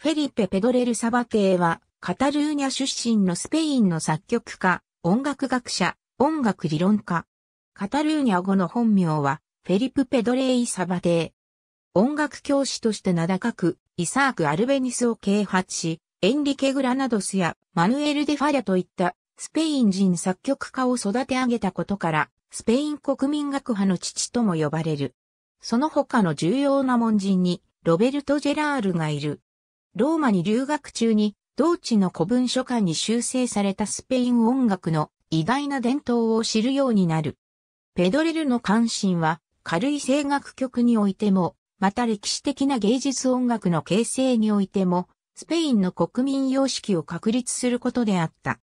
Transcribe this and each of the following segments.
フェリペ・ペドレル・サバテーは、カタルーニャ出身のスペインの作曲家、音楽学者、音楽理論家。カタルーニャ語の本名は、フェリプ・ペドレイ・サバテー。音楽教師として名高く、イサーク・アルベニスを啓発し、エンリケ・グラナドスやマヌエル・デ・ファリャといったスペイン人作曲家を育て上げたことから、スペイン国民学派の父とも呼ばれる。その他の重要な門人に、ロベルト・ジェラールがいる。ローマに留学中に、同地の古文書館に修正されたスペイン音楽の偉大な伝統を知るようになる。ペドレルの関心は、軽い声楽曲においても、また歴史的な芸術音楽の形成においても、スペインの国民様式を確立することであった。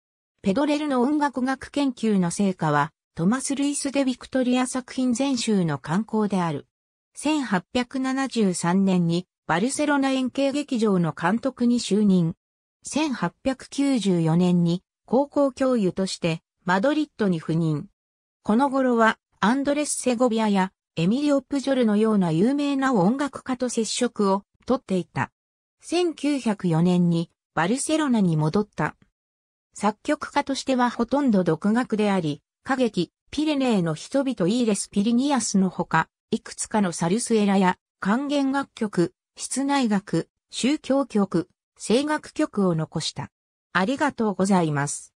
ペドレルの音楽学研究の成果は、トマス・ルイス・デ・ヴィクトリア作品全集の刊行である。1873年にバルセロナ円形劇場の監督に就任。1894年に高校教諭としてマドリッドに赴任。この頃はアンドレス・セゴビアやエミリオ・プジョルのような有名な音楽家と接触をとっていた。1904年にバルセロナに戻った。作曲家としてはほとんど独学であり、歌劇、ピレネーの人々イーレス・ピリニアスのほか、いくつかのサルスエラや還元楽曲、室内学、宗教局、声楽局を残した。ありがとうございます。